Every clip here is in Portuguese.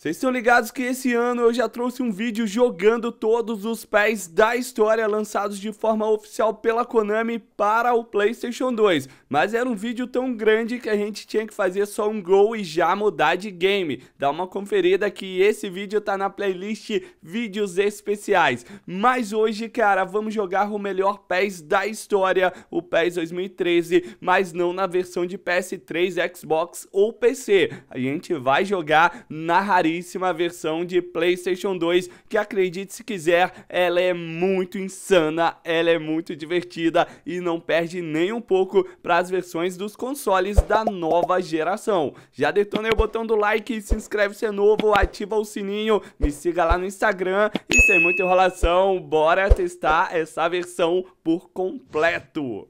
Vocês estão ligados que esse ano eu já trouxe um vídeo jogando todos os pés da história lançados de forma oficial pela Konami para o Playstation 2. Mas era um vídeo tão grande que a gente tinha que fazer só um gol e já mudar de game. Dá uma conferida que esse vídeo tá na playlist Vídeos Especiais. Mas hoje, cara, vamos jogar o melhor PES da história, o PES 2013, mas não na versão de PS3, Xbox ou PC. A gente vai jogar na raridade caríssima versão de PlayStation 2, que acredite se quiser, ela é muito insana, ela é muito divertida e não perde nem um pouco para as versões dos consoles da nova geração. Já detona o botão do like, se inscreve se é novo, ativa o sininho, me siga lá no Instagram e sem muita enrolação, bora testar essa versão por completo.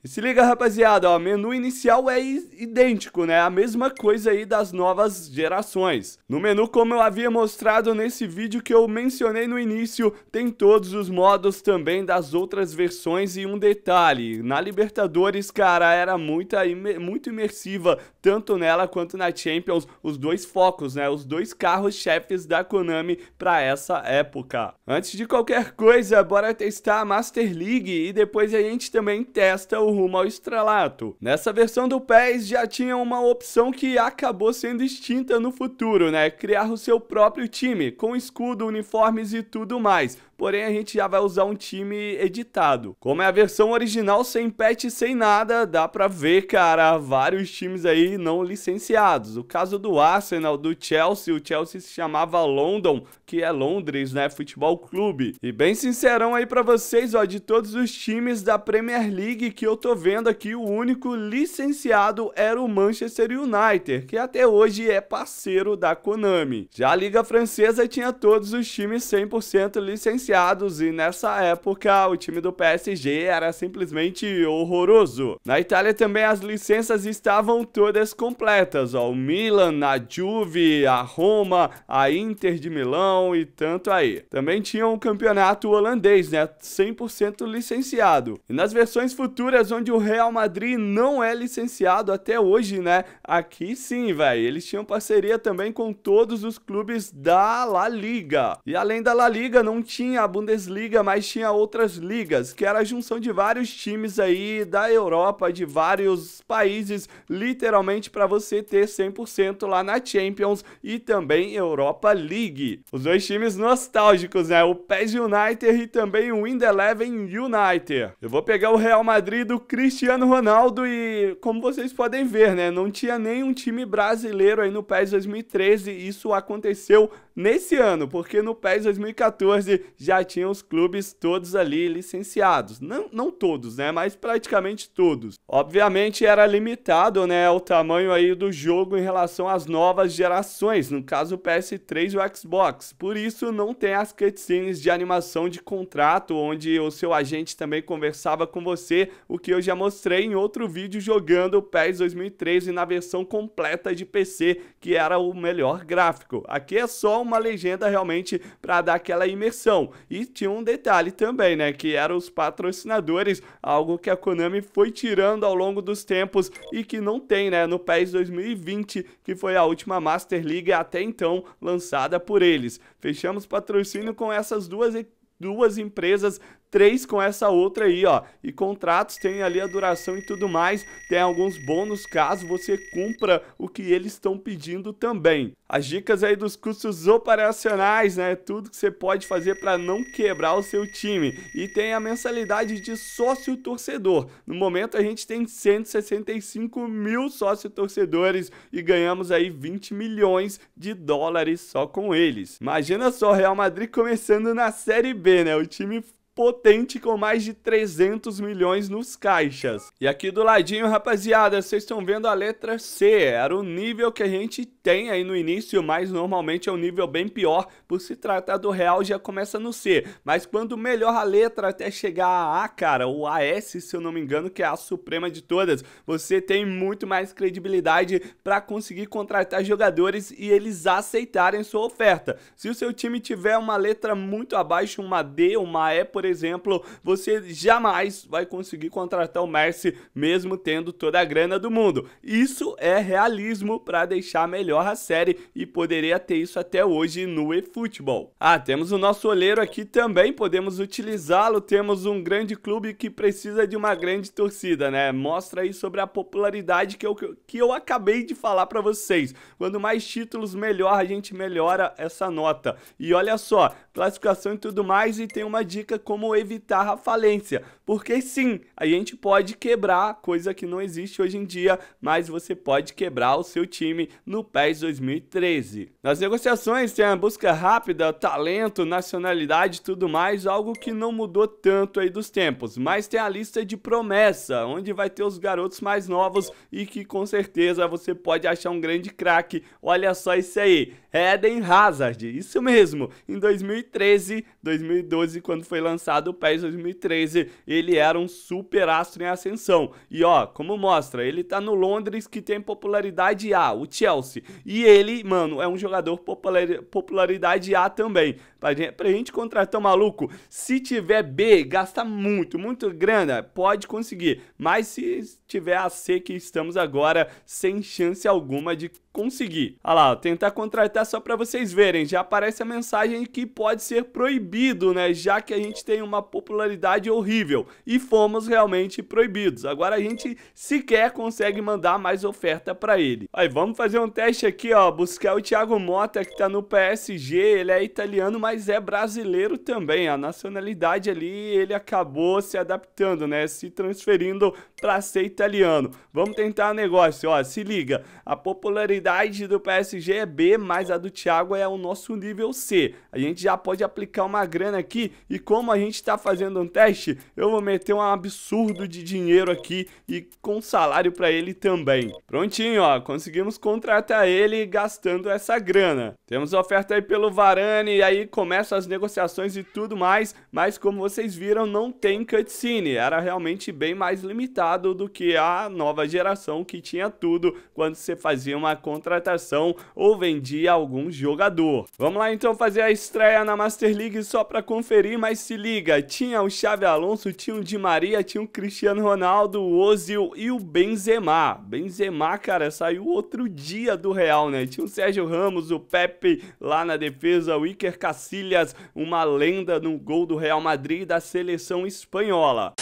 E se liga, rapaziada, ó, menu inicial é idêntico, né? A mesma coisa aí das novas gerações. No menu, como eu havia mostrado nesse vídeo que eu mencionei no início, tem todos os modos também das outras versões e um detalhe, na Libertadores, cara, era muita, muito imersiva, tanto nela quanto na Champions, os dois focos, né? Os dois carros-chefes da Konami para essa época. Antes de qualquer coisa, bora testar a Master League e depois a gente também testa o rumo ao estrelato. Nessa versão do PES já tinha uma opção que acabou sendo extinta no futuro, né? Criar o seu próprio time, com escudo, uniformes e tudo mais porém a gente já vai usar um time editado. Como é a versão original, sem patch, sem nada, dá pra ver, cara, vários times aí não licenciados. O caso do Arsenal, do Chelsea, o Chelsea se chamava London, que é Londres, né, futebol clube. E bem sincerão aí pra vocês, ó, de todos os times da Premier League que eu tô vendo aqui, o único licenciado era o Manchester United, que até hoje é parceiro da Konami. Já a Liga Francesa tinha todos os times 100% licenciados, beneficiados e nessa época o time do PSG era simplesmente horroroso. Na Itália também as licenças estavam todas completas, ó, o Milan, a Juve, a Roma, a Inter de Milão e tanto aí. Também tinha um campeonato holandês, né, 100% licenciado. E nas versões futuras onde o Real Madrid não é licenciado até hoje, né, aqui sim, velho, eles tinham parceria também com todos os clubes da La Liga. E além da La Liga, não tinha tinha a Bundesliga, mas tinha outras ligas, que era a junção de vários times aí da Europa, de vários países, literalmente para você ter 100% lá na Champions e também Europa League. Os dois times nostálgicos, né? O PES United e também o Wind Eleven United. Eu vou pegar o Real Madrid do Cristiano Ronaldo e, como vocês podem ver, né? Não tinha nenhum time brasileiro aí no PES 2013, isso aconteceu nesse ano, porque no PES 2014 já tinha os clubes todos ali licenciados. Não, não todos, né? Mas praticamente todos. Obviamente era limitado, né? O tamanho aí do jogo em relação às novas gerações, no caso o PS3 e o Xbox. Por isso não tem as cutscenes de animação de contrato, onde o seu agente também conversava com você, o que eu já mostrei em outro vídeo jogando o PES 2013 na versão completa de PC, que era o melhor gráfico. Aqui é só uma uma legenda realmente para dar aquela imersão. E tinha um detalhe também, né, que eram os patrocinadores, algo que a Konami foi tirando ao longo dos tempos e que não tem, né, no PES 2020, que foi a última Master League até então lançada por eles. Fechamos patrocínio com essas duas duas empresas três com essa outra aí, ó. E contratos tem ali a duração e tudo mais, tem alguns bônus caso você cumpra o que eles estão pedindo também. As dicas aí dos custos operacionais, né? Tudo que você pode fazer para não quebrar o seu time. E tem a mensalidade de sócio torcedor. No momento a gente tem 165 mil sócio torcedores e ganhamos aí 20 milhões de dólares só com eles. Imagina só, Real Madrid começando na Série B, né? O time potente com mais de 300 milhões nos caixas. E aqui do ladinho, rapaziada, vocês estão vendo a letra C. Era o nível que a gente tem aí no início, mas normalmente é um nível bem pior. Por se tratar do real, já começa no C. Mas quando melhora a letra até chegar a A, cara, ou AS, se eu não me engano, que é a suprema de todas, você tem muito mais credibilidade para conseguir contratar jogadores e eles aceitarem sua oferta. Se o seu time tiver uma letra muito abaixo, uma D, uma E, por exemplo, você jamais vai conseguir contratar o Messi mesmo tendo toda a grana do mundo. Isso é realismo para deixar melhor a série e poderia ter isso até hoje no eFootball. Ah, temos o nosso olheiro aqui também, podemos utilizá-lo. Temos um grande clube que precisa de uma grande torcida, né? Mostra aí sobre a popularidade que eu, que eu acabei de falar para vocês. Quando mais títulos, melhor a gente melhora essa nota. E olha só, classificação e tudo mais e tem uma dica como como evitar a falência. Porque sim, a gente pode quebrar, coisa que não existe hoje em dia, mas você pode quebrar o seu time no PES 2013. Nas negociações tem a busca rápida, talento, nacionalidade e tudo mais, algo que não mudou tanto aí dos tempos. Mas tem a lista de promessa, onde vai ter os garotos mais novos e que com certeza você pode achar um grande craque. Olha só isso aí. Eden Hazard. Isso mesmo, em 2013, 2012, quando foi lançado o PES 2013, ele era um super astro em ascensão. E ó, como mostra, ele tá no Londres que tem popularidade A, o Chelsea. E ele, mano, é um jogador popularidade A também. Pra gente, pra gente contratar um maluco, se tiver B, gasta muito, muito grana, pode conseguir. Mas se tiver a C que estamos agora, sem chance alguma de Consegui. Olha lá, tentar contratar só para vocês verem. Já aparece a mensagem que pode ser proibido, né? Já que a gente tem uma popularidade horrível e fomos realmente proibidos. Agora a gente sequer consegue mandar mais oferta para ele. Aí vamos fazer um teste aqui, ó. Buscar o Thiago Mota que tá no PSG. Ele é italiano, mas é brasileiro também. A nacionalidade ali, ele acabou se adaptando, né? Se transferindo para ser italiano. Vamos tentar um negócio, ó. Se liga. A popularidade prioridade do PSG é B, mas a do Thiago é o nosso nível C. A gente já pode aplicar uma grana aqui e como a gente está fazendo um teste, eu vou meter um absurdo de dinheiro aqui e com salário para ele também. Prontinho, ó, conseguimos contratar ele gastando essa grana. Temos oferta aí pelo Varane e aí começam as negociações e tudo mais, mas como vocês viram, não tem cutscene. Era realmente bem mais limitado do que a nova geração que tinha tudo quando você fazia uma contratação ou vendia algum jogador. Vamos lá então fazer a estreia na Master League só para conferir, mas se liga, tinha o Xavi Alonso, tinha o Di Maria, tinha o Cristiano Ronaldo, o Ozil e o Benzema. Benzema, cara, saiu outro dia do Real, né? Tinha o Sérgio Ramos, o Pepe lá na defesa, o Iker Casillas, uma lenda no gol do Real Madrid e da seleção espanhola.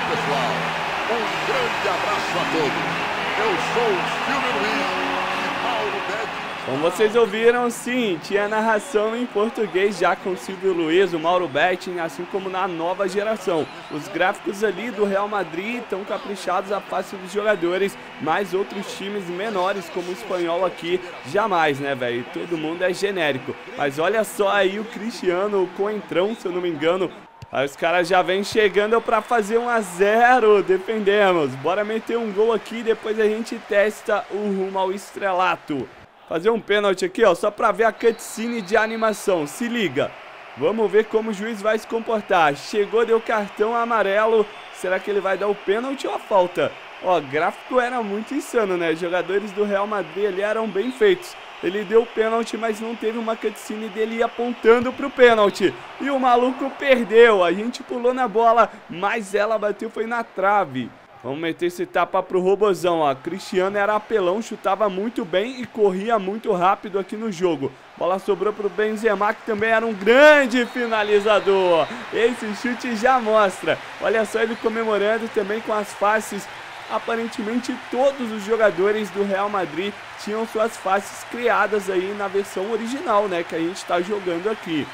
pessoal. Um grande abraço a todos. Eu sou o Silvio Luiz e Mauro Betti. Como vocês ouviram, sim, tinha narração em português já com Silvio Luiz, o Mauro Betting, assim como na nova geração. Os gráficos ali do Real Madrid estão caprichados à face dos jogadores, mas outros times menores, como o espanhol aqui, jamais, né, velho? Todo mundo é genérico. Mas olha só aí o Cristiano, o Coentrão, se eu não me engano, Aí os caras já vêm chegando para fazer 1 a 0 Defendemos. Bora meter um gol aqui, depois a gente testa o rumo ao estrelato. Fazer um pênalti aqui, ó, só para ver a cutscene de animação. Se liga. Vamos ver como o juiz vai se comportar. Chegou, deu cartão amarelo. Será que ele vai dar o pênalti ou a falta? Ó, gráfico era muito insano, né? Jogadores do Real Madrid ali eram bem feitos. Ele deu o pênalti, mas não teve uma cutscene dele apontando pro pênalti. E o maluco perdeu. A gente pulou na bola, mas ela bateu foi na trave. Vamos meter esse tapa pro Robozão, ó. Cristiano era apelão, chutava muito bem e corria muito rápido aqui no jogo. Bola sobrou pro Benzema, que também era um grande finalizador. Esse chute já mostra. Olha só ele comemorando também com as faces aparentemente todos os jogadores do Real Madrid tinham suas faces criadas aí na versão original, né, que a gente está jogando aqui.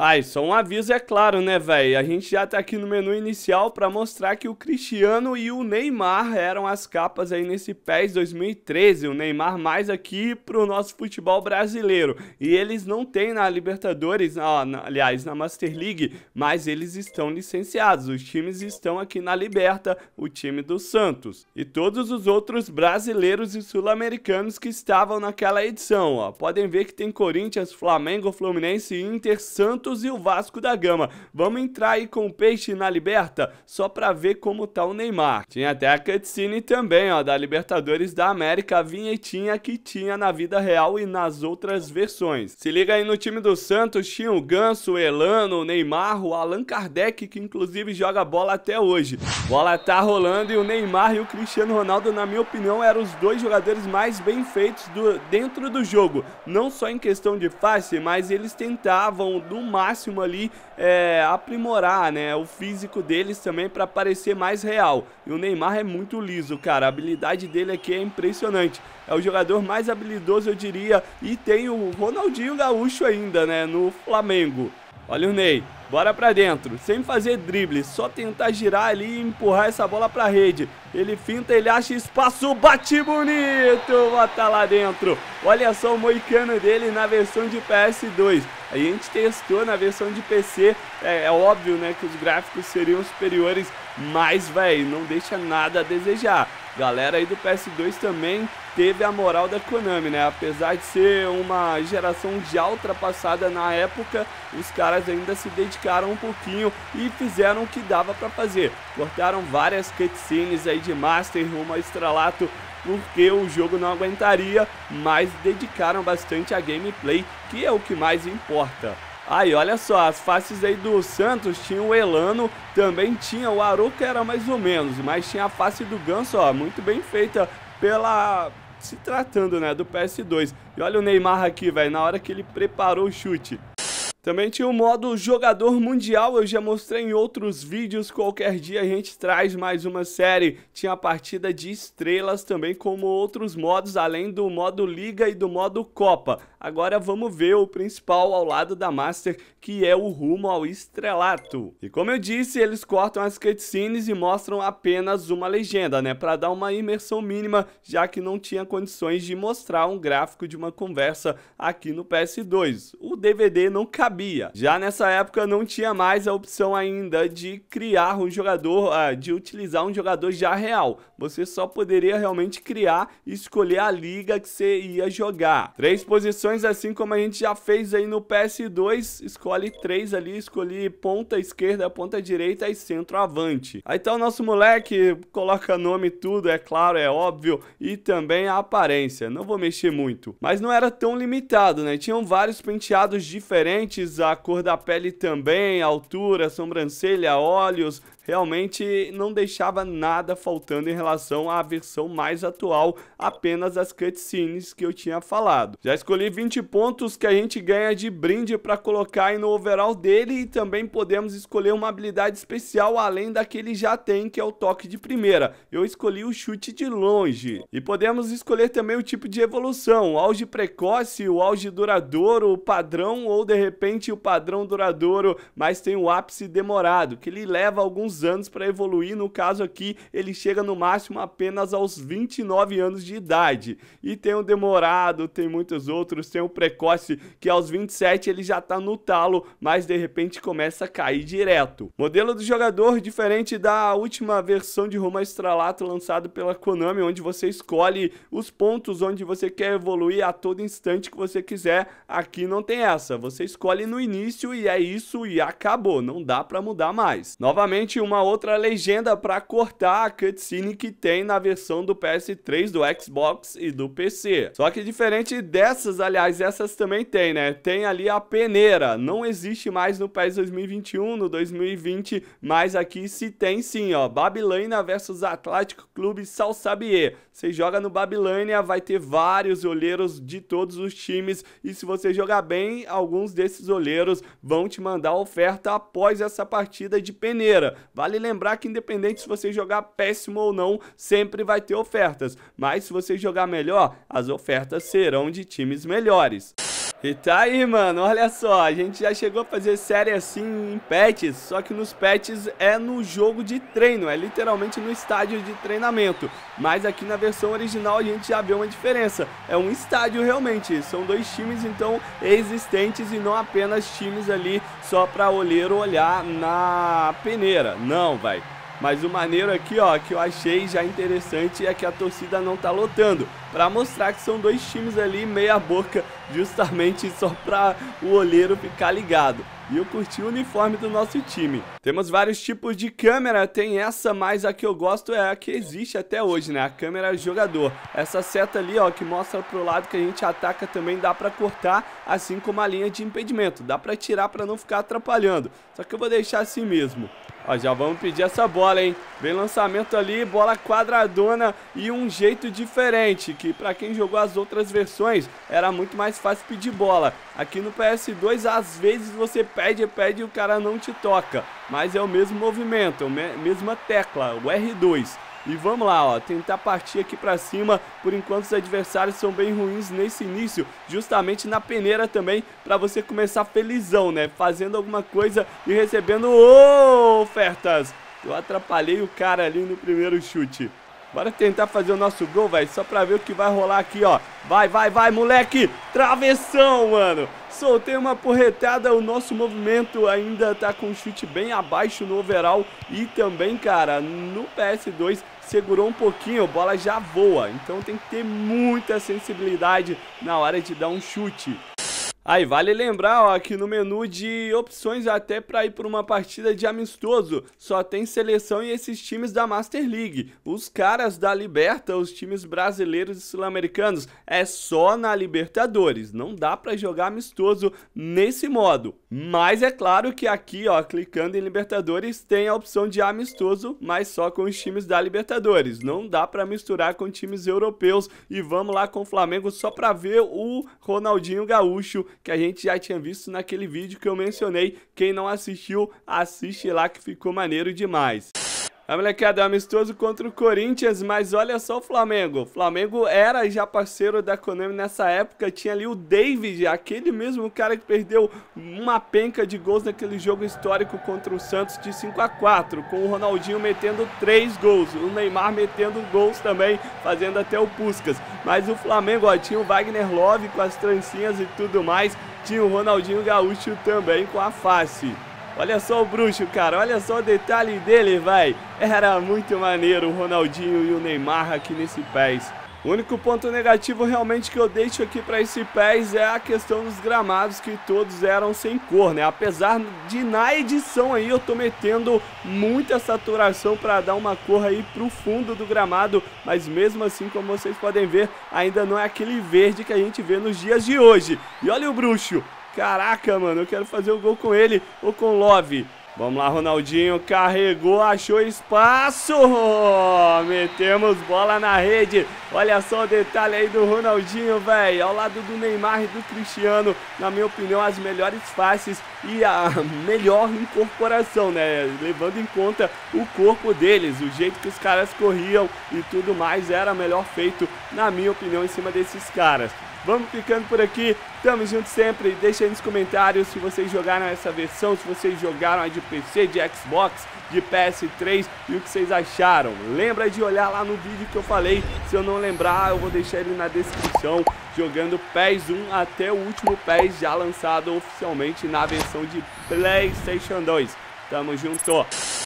Ai, ah, só é um aviso, é claro, né, velho? A gente já tá aqui no menu inicial para mostrar que o Cristiano e o Neymar eram as capas aí nesse PES 2013. O Neymar mais aqui pro nosso futebol brasileiro. E eles não têm na Libertadores, na, aliás, na Master League, mas eles estão licenciados. Os times estão aqui na Liberta, o time do Santos. E todos os outros brasileiros e sul-americanos que estavam naquela edição, ó. Podem ver que tem Corinthians, Flamengo, Fluminense, Inter, Santos Santos e o Vasco da Gama. Vamos entrar aí com o Peixe na Liberta só para ver como tá o Neymar. Tinha até a cutscene também, ó, da Libertadores da América, a vinhetinha que tinha na vida real e nas outras versões. Se liga aí no time do Santos, tinha o Ganso, o Elano, o Neymar, o Allan Kardec, que inclusive joga bola até hoje. Bola tá rolando e o Neymar e o Cristiano Ronaldo, na minha opinião, eram os dois jogadores mais bem feitos do, dentro do jogo. Não só em questão de face, mas eles tentavam do mais máximo ali é, aprimorar né, o físico deles também para parecer mais real. E o Neymar é muito liso, cara. A habilidade dele aqui é impressionante. É o jogador mais habilidoso, eu diria. E tem o Ronaldinho Gaúcho ainda, né? No Flamengo. Olha o Ney. Bora pra dentro, sem fazer drible, só tentar girar ali e empurrar essa bola pra rede. Ele finta, ele acha espaço, bate bonito, bota tá lá dentro. Olha só o moicano dele na versão de PS2. A gente testou na versão de PC, é, é óbvio né, que os gráficos seriam superiores, mas, velho, não deixa nada a desejar. Galera aí do PS2 também teve a moral da Konami, né? Apesar de ser uma geração já ultrapassada na época, os caras ainda se dedicaram um pouquinho e fizeram o que dava para fazer. Cortaram várias cutscenes aí de Master rumo ao Estralato, porque o jogo não aguentaria, mas dedicaram bastante a gameplay, que é o que mais importa. Aí, olha só, as faces aí do Santos tinha o Elano, também tinha o Aruca, era mais ou menos, mas tinha a face do Ganso, ó, muito bem feita pela se tratando, né, do PS2. E olha o Neymar aqui, velho, na hora que ele preparou o chute, também tinha o modo Jogador Mundial, eu já mostrei em outros vídeos, qualquer dia a gente traz mais uma série. Tinha a partida de estrelas também, como outros modos, além do modo Liga e do modo Copa. Agora vamos ver o principal ao lado da Master, que é o rumo ao estrelato. E como eu disse, eles cortam as cutscenes e mostram apenas uma legenda, né? Pra dar uma imersão mínima, já que não tinha condições de mostrar um gráfico de uma conversa aqui no PS2. O DVD não cabia sabia. Já nessa época não tinha mais a opção ainda de criar um jogador, ah, de utilizar um jogador já real. Você só poderia realmente criar e escolher a liga que você ia jogar. Três posições, assim como a gente já fez aí no PS2, escolhe três ali, escolhi ponta esquerda, ponta direita e centroavante. Aí tá o nosso moleque, coloca nome tudo, é claro, é óbvio, e também a aparência. Não vou mexer muito. Mas não era tão limitado, né? Tinham vários penteados diferentes, a cor da pele também, altura, sobrancelha, olhos, realmente não deixava nada faltando em relação à versão mais atual, apenas as cutscenes que eu tinha falado. Já escolhi 20 pontos que a gente ganha de brinde para colocar aí no overall dele e também podemos escolher uma habilidade especial além da que ele já tem, que é o toque de primeira. Eu escolhi o chute de longe. E podemos escolher também o tipo de evolução, o auge precoce, o auge duradouro, o padrão ou de repente o padrão duradouro, mas tem o ápice demorado, que ele leva alguns muitos anos para evoluir. No caso aqui, ele chega no máximo apenas aos 29 anos de idade. E tem o demorado, tem muitos outros, tem o precoce, que aos 27 ele já está no talo, mas de repente começa a cair direto. Modelo do jogador diferente da última versão de Roma Estralato lançado pela Konami, onde você escolhe os pontos onde você quer evoluir a todo instante que você quiser. Aqui não tem essa, você escolhe no início e é isso e acabou, não dá para mudar mais. Novamente existe uma outra legenda para cortar a cutscene que tem na versão do PS3, do Xbox e do PC. Só que diferente dessas, aliás, essas também tem, né? Tem ali a peneira, não existe mais no PS 2021, no 2020, mas aqui se tem sim, ó. Babilônia versus Atlético Clube Salsabier. Você joga no Babilônia, vai ter vários olheiros de todos os times e se você jogar bem, alguns desses olheiros vão te mandar oferta após essa partida de peneira. Vale lembrar que independente se você jogar péssimo ou não, sempre vai ter ofertas, mas se você jogar melhor, as ofertas serão de times melhores. E tá aí, mano, olha só, a gente já chegou a fazer série assim em patches, só que nos patches é no jogo de treino, é literalmente no estádio de treinamento. Mas aqui na versão original a gente já vê uma diferença, é um estádio realmente, são dois times então existentes e não apenas times ali só pra olheiro olhar na peneira, não, vai. Mas o maneiro aqui, ó, que eu achei já interessante é que a torcida não tá lotando para mostrar que são dois times ali meia boca, justamente só para o olheiro ficar ligado. E eu curti o uniforme do nosso time. Temos vários tipos de câmera, tem essa, mas a que eu gosto é a que existe até hoje, né? A câmera jogador. Essa seta ali, ó, que mostra pro lado que a gente ataca também dá para cortar, assim como a linha de impedimento. Dá para tirar para não ficar atrapalhando. Só que eu vou deixar assim mesmo. Ó, já vamos pedir essa bola, hein? Vem lançamento ali, bola quadradona e um jeito diferente que para quem jogou as outras versões era muito mais fácil pedir bola. Aqui no PS2 às vezes você pede, pede e o cara não te toca, mas é o mesmo movimento, a é mesma tecla, o R2. E vamos lá, ó, tentar partir aqui para cima. Por enquanto os adversários são bem ruins nesse início, justamente na peneira também, para você começar felizão, né? Fazendo alguma coisa e recebendo oh, ofertas. Eu atrapalhei o cara ali no primeiro chute. Bora tentar fazer o nosso gol, velho, só pra ver o que vai rolar aqui, ó. Vai, vai, vai, moleque! Travessão, mano! Soltei uma porretada, o nosso movimento ainda tá com o chute bem abaixo no overall. E também, cara, no PS2 segurou um pouquinho, a bola já voa. Então tem que ter muita sensibilidade na hora de dar um chute. Aí vale lembrar ó, que no menu de opções até para ir por uma partida de amistoso, só tem seleção e esses times da Master League. Os caras da Liberta, os times brasileiros e sul-americanos, é só na Libertadores. Não dá para jogar amistoso nesse modo. Mas é claro que aqui, ó, clicando em Libertadores, tem a opção de amistoso, mas só com os times da Libertadores. Não dá para misturar com times europeus. E vamos lá com o Flamengo só para ver o Ronaldinho Gaúcho que a gente já tinha visto naquele vídeo que eu mencionei. Quem não assistiu, assiste lá que ficou maneiro demais. A molecada é amistoso contra o Corinthians, mas olha só o Flamengo. O Flamengo era já parceiro da Konami nessa época, tinha ali o David, aquele mesmo cara que perdeu uma penca de gols naquele jogo histórico contra o Santos de 5 a 4, com o Ronaldinho metendo três gols, o Neymar metendo gols também, fazendo até o Puscas. Mas o Flamengo ó, tinha o Wagner Love com as trancinhas e tudo mais, tinha o Ronaldinho Gaúcho também com a face. Olha só o bruxo, cara. Olha só o detalhe dele, vai. Era muito maneiro o Ronaldinho e o Neymar aqui nesse pés. O único ponto negativo realmente que eu deixo aqui para esse pés é a questão dos gramados que todos eram sem cor, né? Apesar de na edição aí eu tô metendo muita saturação para dar uma cor aí pro fundo do gramado, mas mesmo assim, como vocês podem ver, ainda não é aquele verde que a gente vê nos dias de hoje. E olha o bruxo, Caraca, mano, eu quero fazer o gol com ele ou com Love. Vamos lá, Ronaldinho, carregou, achou espaço, metemos bola na rede, olha só o detalhe aí do Ronaldinho, velho, ao lado do Neymar e do Cristiano, na minha opinião, as melhores faces e a melhor incorporação, né, levando em conta o corpo deles, o jeito que os caras corriam e tudo mais, era melhor feito, na minha opinião, em cima desses caras. Vamos ficando por aqui. Tamo junto sempre. Deixa aí nos comentários se vocês jogaram essa versão, se vocês jogaram a de PC, de Xbox, de PS3 e o que vocês acharam. Lembra de olhar lá no vídeo que eu falei. Se eu não lembrar, eu vou deixar ele na descrição. Jogando PES 1 até o último PES já lançado oficialmente na versão de PlayStation 2. Tamo junto.